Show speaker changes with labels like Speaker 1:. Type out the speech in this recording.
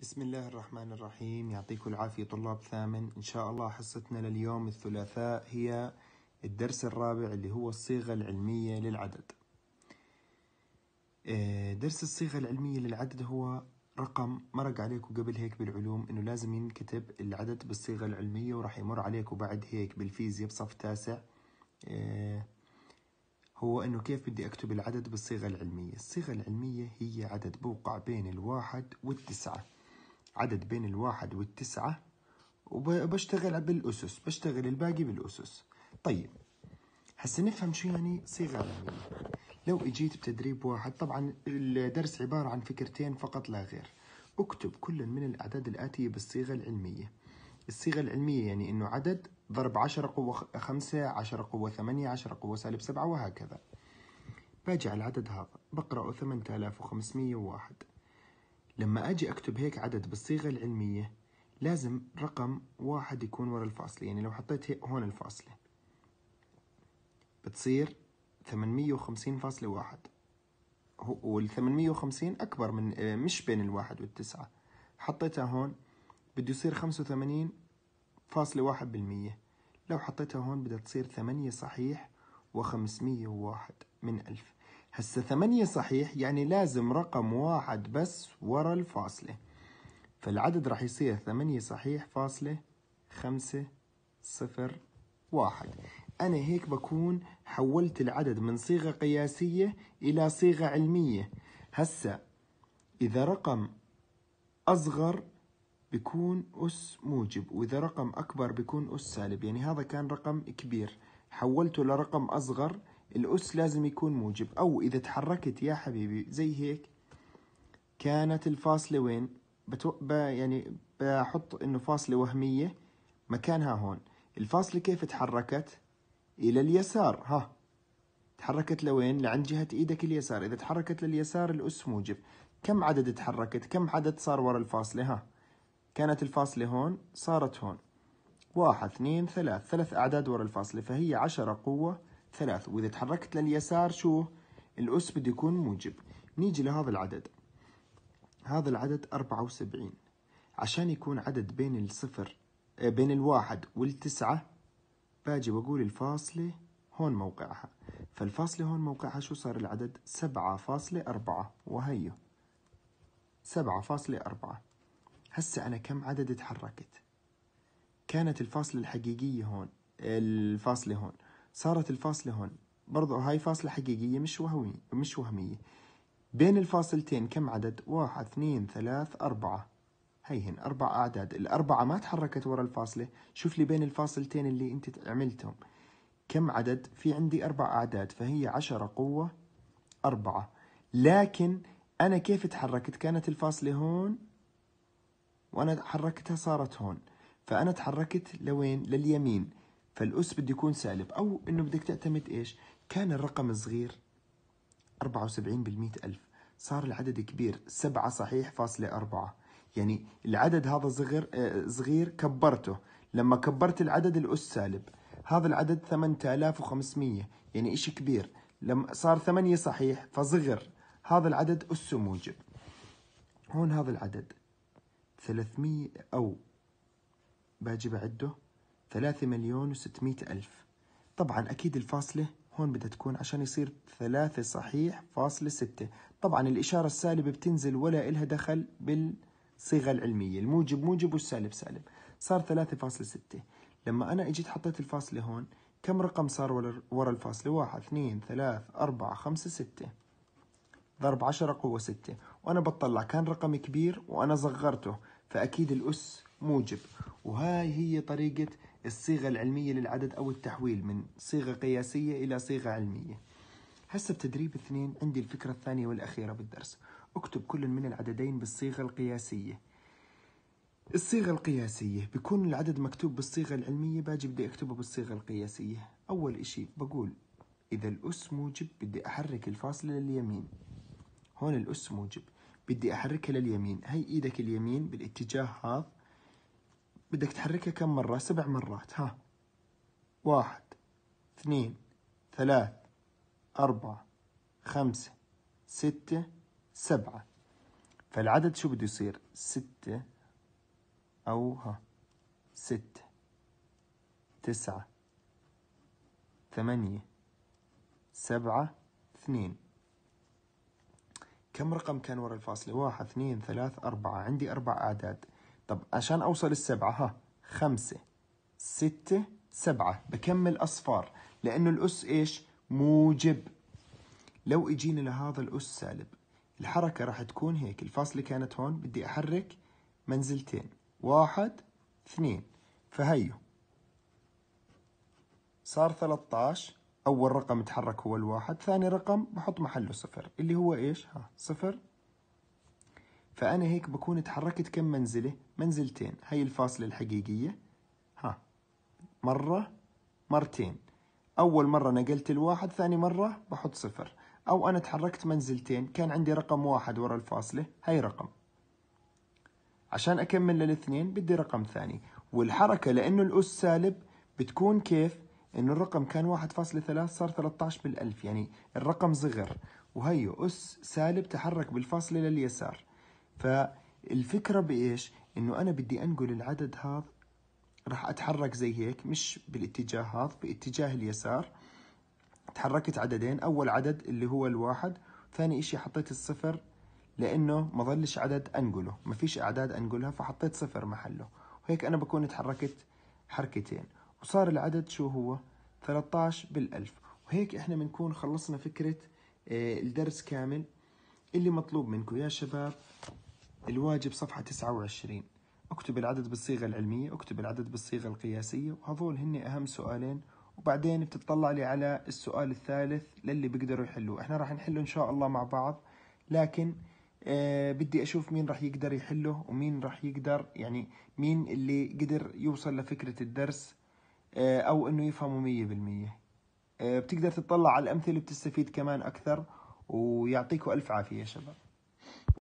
Speaker 1: بسم الله الرحمن الرحيم يعطيكم العافية طلاب ثامن إن شاء الله حصتنا لليوم الثلاثاء هي الدرس الرابع اللي هو الصيغة العلمية للعدد آه، درس الصيغة العلمية للعدد هو رقم مرق عليكم قبل هيك بالعلوم إنه لازم ينكتب العدد بالصيغة العلمية وراح يمر عليكم بعد هيك بالفيزياء بصف تاسع آه، هو إنه كيف بدي أكتب العدد بالصيغة العلمية الصيغة العلمية هي عدد بوقع بين الواحد والتسعة عدد بين الواحد والتسعة وبشتغل بالأسس بشتغل الباقي بالأسس طيب هسا نفهم شو يعني صيغة علمية لو اجيت بتدريب واحد طبعا الدرس عبارة عن فكرتين فقط لا غير اكتب كل من الأعداد الآتية بالصيغة العلمية الصيغة العلمية يعني انه عدد ضرب 10 قوة 5 10 قوة 8 10 قوة سالب 7 وهكذا باجي على العدد هذا بقرأه 8501 لما أجي أكتب هيك عدد بالصيغة العلمية لازم رقم واحد يكون ورا الفاصلة يعني لو حطيت هون الفاصلة بتصير 850.1 وال 850 أكبر من آه، مش بين الواحد والتسعة حطيتها هون بده يصير 85.1 بالمية لو حطيتها هون بدها تصير 8 صحيح و501 من 1000 هسه ثمانية صحيح يعني لازم رقم واحد بس ورا الفاصلة فالعدد راح يصير ثمانية صحيح فاصلة خمسة صفر واحد أنا هيك بكون حولت العدد من صيغة قياسية إلى صيغة علمية هسه إذا رقم أصغر بيكون أس موجب وإذا رقم أكبر بيكون أس سالب يعني هذا كان رقم كبير حولته لرقم أصغر الأس لازم يكون موجب أو إذا تحركت يا حبيبي زي هيك كانت الفاصلة وين بتو... يعني بحط إنه فاصلة وهمية مكانها هون الفاصلة كيف تحركت إلى اليسار ها تحركت لوين لعند جهة إيدك اليسار إذا تحركت لليسار الأس موجب كم عدد تحركت كم عدد صار ورا الفاصلة ها كانت الفاصلة هون صارت هون واحد اثنين ثلاث ثلاث أعداد ورا الفاصلة فهي عشرة قوة ثلاث وإذا تحركت لليسار شو الأس بده يكون موجب نيجي لهذا العدد هذا العدد 74 عشان يكون عدد بين الصفر آه، بين الواحد والتسعة باجي بقول الفاصلة هون موقعها فالفاصلة هون موقعها شو صار العدد سبعة فاصلة أربعة وهيه سبعة فاصلة أربعة هسه أنا كم عدد تحركت كانت الفاصلة الحقيقية هون الفاصلة هون صارت الفاصلة هون برضو هاي فاصلة حقيقية مش وهمية مش وهمية بين الفاصلتين كم عدد واحد اثنين ثلاث أربعة هيهن أربع أعداد الأربعة ما تحركت ورا الفاصلة شوف لي بين الفاصلتين اللي أنت عملتهم كم عدد في عندي أربع أعداد فهي عشرة قوة أربعة لكن أنا كيف تحركت كانت الفاصلة هون وأنا حركتها صارت هون فأنا تحركت لوين لليمين فالاس بده يكون سالب او انه بدك تعتمد ايش كان الرقم صغير 74 بالمئة ألف صار العدد كبير سبعة صحيح فاصلة أربعة يعني العدد هذا صغير آه، صغير كبرته لما كبرت العدد الأس سالب هذا العدد 8500 يعني إشي كبير لما صار ثمانية صحيح فصغر هذا العدد أس موجب هون هذا العدد 300 أو باجي بعده ثلاثة مليون وستمائة ألف طبعا أكيد الفاصلة هون بدها تكون عشان يصير ثلاثة صحيح فاصلة ستة طبعا الإشارة السالبة بتنزل ولا إلها دخل بالصيغة العلمية الموجب موجب والسالب سالب صار ثلاثة فاصلة ستة لما أنا إجيت حطيت الفاصلة هون كم رقم صار ورا الفاصلة واحد اثنين ثلاث أربعة خمسة ستة ضرب عشرة قوة ستة وأنا بطلع كان رقم كبير وأنا صغرته فأكيد الأس موجب وهاي هي طريقة الصيغة العلمية للعدد أو التحويل من صيغة قياسية إلى صيغة علمية هسه بتدريب اثنين عندي الفكرة الثانية والأخيرة بالدرس اكتب كل من العددين بالصيغة القياسية الصيغة القياسية بكون العدد مكتوب بالصيغة العلمية باجي بدي اكتبه بالصيغة القياسية أول إشي بقول إذا الأس موجب بدي أحرك الفاصلة لليمين هون الأس موجب بدي أحركها لليمين هي إيدك اليمين بالاتجاه هذا بدك تحركها كم مرة سبع مرات ها واحد اثنين ثلاث أربعة خمسة ستة سبعة فالعدد شو بده يصير ستة أو ها ستة تسعة ثمانية سبعة اثنين كم رقم كان ورا الفاصلة واحد اثنين ثلاث أربعة عندي أربع أعداد طب عشان أوصل السبعة ها خمسة ستة سبعة بكمل أصفار لأنه الأس إيش موجب لو إجينا لهذا الأس سالب الحركة راح تكون هيك الفاصلة كانت هون بدي أحرك منزلتين واحد اثنين فهيو صار 13 أول رقم تحرك هو الواحد ثاني رقم بحط محله صفر اللي هو إيش ها صفر فأنا هيك بكون اتحركت كم منزلة منزلتين هي الفاصلة الحقيقية ها مرة مرتين أول مرة نقلت الواحد ثاني مرة بحط صفر أو أنا تحركت منزلتين كان عندي رقم واحد ورا الفاصلة هي رقم عشان أكمل للاثنين بدي رقم ثاني والحركة لأنه الأس سالب بتكون كيف إنه الرقم كان 1.3 صار 13 بالألف يعني الرقم صغر وهيو أس سالب تحرك بالفاصلة لليسار فالفكرة بإيش إنه أنا بدي أنقل العدد هذا راح أتحرك زي هيك مش بالاتجاه هذا باتجاه اليسار تحركت عددين أول عدد اللي هو الواحد ثاني إشي حطيت الصفر لأنه ما ظلش عدد أنقله ما فيش أعداد أنقلها فحطيت صفر محله وهيك أنا بكون تحركت حركتين وصار العدد شو هو 13 بالألف وهيك إحنا بنكون خلصنا فكرة آه، الدرس كامل اللي مطلوب منكم يا شباب الواجب صفحة 29 اكتب العدد بالصيغة العلمية اكتب العدد بالصيغة القياسية وهذول هن أهم سؤالين وبعدين بتطلع لي على السؤال الثالث للي بيقدروا يحلوه احنا راح نحله ان شاء الله مع بعض لكن أه بدي اشوف مين راح يقدر يحله ومين راح يقدر يعني مين اللي قدر يوصل لفكرة الدرس أه او انه يفهمه مية بالمية أه بتقدر تطلع على الامثلة بتستفيد كمان اكثر ويعطيكم الف عافية يا شباب